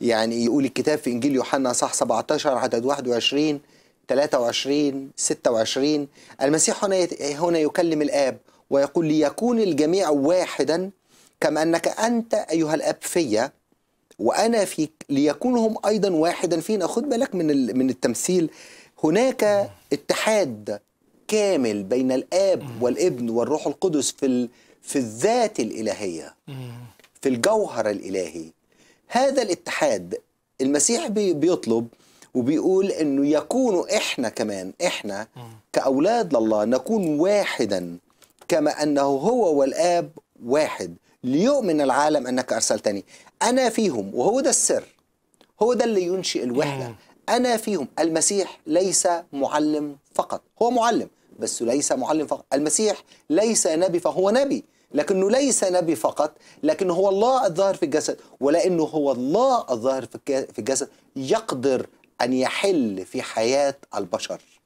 يعني يقول الكتاب في انجيل يوحنا صح 17 عدد 21 23 26 المسيح هنا هنا يكلم الاب ويقول ليكون الجميع واحدا كما انك انت ايها الاب فيا وانا فيك ليكونهم ايضا واحدا فينا خد بالك من من التمثيل هناك اتحاد كامل بين الاب والابن والروح القدس في في الذات الالهيه في الجوهر الالهي هذا الاتحاد المسيح بيطلب وبيقول انه يكون احنا كمان احنا كاولاد لله نكون واحدا كما انه هو والاب واحد ليؤمن العالم انك ارسلتني انا فيهم وهو ده السر هو ده اللي ينشئ الوحده انا فيهم المسيح ليس معلم فقط هو معلم بس ليس معلم فقط المسيح ليس نبي فهو نبي لكنه ليس نبي فقط لكن هو الله الظاهر في الجسد ولأنه هو الله الظاهر في الجسد يقدر أن يحل في حياة البشر